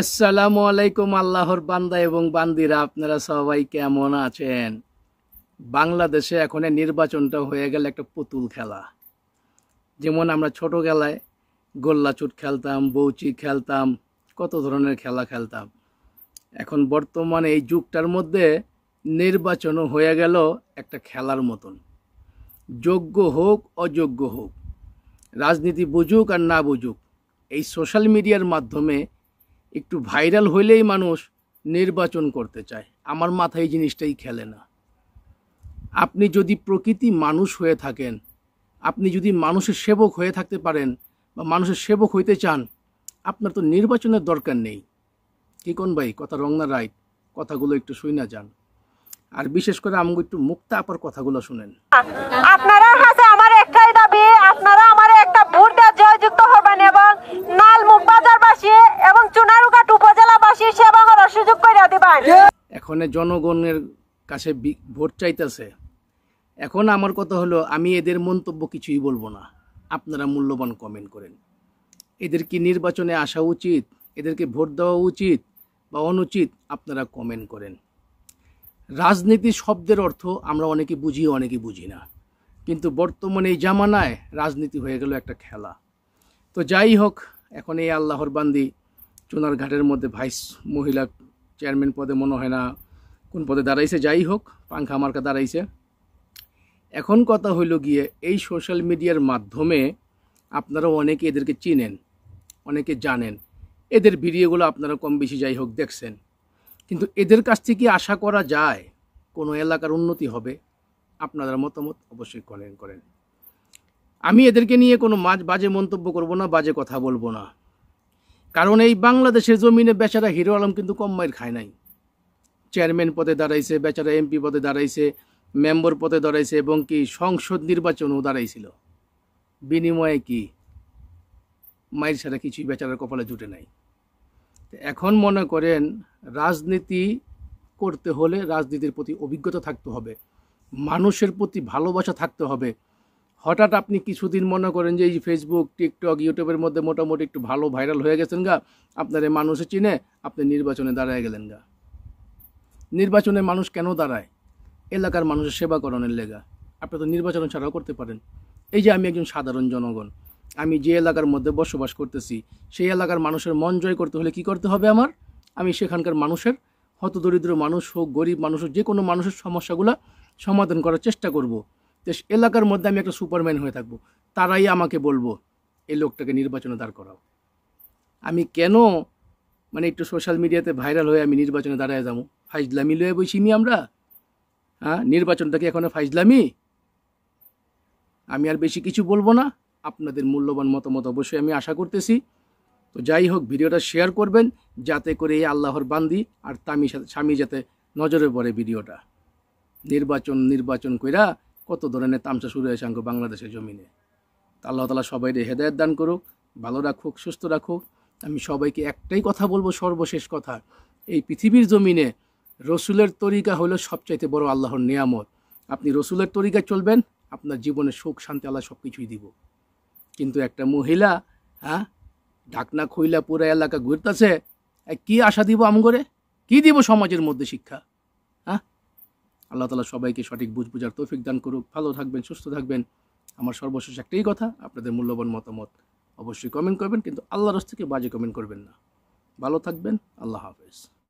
আসসালামু আলাইকুম আল্লাহর বান্দা এবং বান্দিরা আপনারা সবাই কেমন আছেন বাংলাদেশে এখন নির্বাচনটা হয়ে গেল একটা পুতুল খেলা যেমন আমরা ছোটোবেলায় গোল্লাচুট খেলতাম বৌচি খেলতাম কত ধরনের খেলা খেলতাম এখন বর্তমানে এই যুগটার মধ্যে নির্বাচনও হয়ে গেল একটা খেলার মতন যোগ্য হোক অযোগ্য হোক রাজনীতি বুঝুক আর না বুঝুক এই সোশ্যাল মিডিয়ার মাধ্যমে একটু ভাইরাল হইলেই মানুষ নির্বাচন করতে চায় আমার মাথায় এই জিনিসটাই খেলে না আপনি যদি প্রকৃতি মানুষ হয়ে থাকেন আপনি যদি মানুষের সেবক হয়ে থাকতে পারেন বা মানুষের সেবক হইতে চান আপনার তো নির্বাচনের দরকার নেই কি ভাই কথা রং না রাইট কথাগুলো একটু শুই না যান আর বিশেষ করে আমাকে একটু মুক্তা আপার কথাগুলো শুনেন আপনারা আমার একটাই দাবি আপনারা সোনারুঘাট উপজেলাবাসীর সেবা করার সুযোগ করে দিবেন এখন জনগণের কাছে ভোট চাইতেছে এখন আমার কথা হলো আমি এদের মন্তব্য কিছুই বলবো না আপনারা মূল্যবান কমেন্ট করেন এদের কি নির্বাচনে আসা উচিত এদেরকে ভোট দেওয়া উচিত বা অনুচিত আপনারা কমেন্ট করেন রাজনীতি শব্দের অর্থ আমরা অনেকে বুঝি অনেকে বুঝি না কিন্তু বর্তমানে এই জামানায় রাজনীতি হয়ে গেল একটা খেলা তো যাই হোক এখন এই আল্লাহর বান্দি চুনার ঘাটের মধ্যে ভাইস মহিলা চেয়ারম্যান পদে মনে হয় না কোন পদে দাঁড়াইছে যাই হোক পাংখা মার্কা দাঁড়াইছে এখন কথা হইল গিয়ে এই সোশ্যাল মিডিয়ার মাধ্যমে আপনারা অনেকে এদেরকে চিনেন অনেকে জানেন এদের ভিডিওগুলো আপনারা কম বেশি যাই হোক দেখছেন কিন্তু এদের কাছ থেকে আশা করা যায় কোনো এলাকার উন্নতি হবে আপনাদের মতামত অবশ্যই করেন করেন আমি এদেরকে নিয়ে কোনো মাঝ বাজে মন্তব্য করব না বাজে কথা বলবো না কারণ এই বাংলাদেশের জমিনে বেচারা হিরো আলম কিন্তু কম মাইর খায় নাই চেয়ারম্যান পদে দাঁড়াইছে বেচারা এমপি পদে দাঁড়াইছে মেম্বর পদে দাঁড়াইছে এবং কি সংসদ নির্বাচনও দাঁড়াইছিল বিনিময়ে কি মায়ের ছাড়া কিছুই বেচারার কপালে জুটে নাই এখন মনে করেন রাজনীতি করতে হলে রাজনীতির প্রতি অভিজ্ঞতা থাকতে হবে মানুষের প্রতি ভালোবাসা থাকতে হবে হঠাৎ আপনি কিছুদিন মনে করেন যে এই ফেসবুক টিকটক ইউটিউবের মধ্যে মোটামুটি একটু ভালো ভাইরাল হয়ে গেছেন গা আপনার এই মানুষে চিনে আপনি নির্বাচনে দাঁড়ায় গেলেন গা নির্বাচনে মানুষ কেন দাঁড়ায় এলাকার মানুষের সেবা লেগা আপনি তো নির্বাচন ছাড়াও করতে পারেন এই যে আমি একজন সাধারণ জনগণ আমি যে এলাকার মধ্যে বসবাস করতেছি সেই এলাকার মানুষের মন জয় করতে হলে কি করতে হবে আমার আমি সেখানকার মানুষের হতদরিদ্র মানুষ হোক গরিব মানুষ হোক যে কোনো মানুষের সমস্যাগুলো সমাধান করার চেষ্টা করব দেশ এলাকার মধ্যে আমি একটা সুপারম্যান হয়ে থাকবো তারাই আমাকে বলবো এই লোকটাকে নির্বাচনে দাঁড় করাও আমি কেন মানে একটু সোশ্যাল মিডিয়াতে ভাইরাল হয়ে আমি নির্বাচনে দাঁড়ায় যাবো ফাইজলামি লয়ে বসিনি আমরা হ্যাঁ নির্বাচনটাকে এখনও ফাইজলামি আমি আর বেশি কিছু বলবো না আপনাদের মূল্যবান মতামত অবশ্যই আমি আশা করতেছি তো যাই হোক ভিডিওটা শেয়ার করবেন যাতে করে এই আল্লাহর বান্দি আর তামি স্বামী যাতে নজরে পড়ে ভিডিওটা নির্বাচন নির্বাচন কইরা কত ধরনের তামসা শুরু হয়েছে আঙ্গ বাংলাদেশের জমিনে আল্লাহ তালা সবাই হেদায়ত দান করুক ভালো রাখুক সুস্থ রাখুক আমি সবাইকে একটাই কথা বলবো সর্বশেষ কথা এই পৃথিবীর জমিনে রসুলের তরিকা হলো সবচাইতে বড় আল্লাহর নিয়ামত আপনি রসুলের তরিকায় চলবেন আপনার জীবনে সুখ শান্তি আল্লাহ সব কিছুই দিব কিন্তু একটা মহিলা হ্যাঁ ঢাকনা খইলা পুরা এলাকা ঘুরতেছে কি আশা দিব আম করে কি দিব সমাজের মধ্যে শিক্ষা হ্যাঁ আল্লাহ তালা সবাইকে সঠিক বুঝ বুঝার তৌফিক দান করুক ভালো থাকবেন সুস্থ থাকবেন আমার সর্বশেষ একটাই কথা আপনাদের মূল্যবান মতামত অবশ্যই কমেন্ট করবেন কিন্তু আল্লাহর থেকে বাজে কমেন্ট করবেন না ভালো থাকবেন আল্লাহ হাফেজ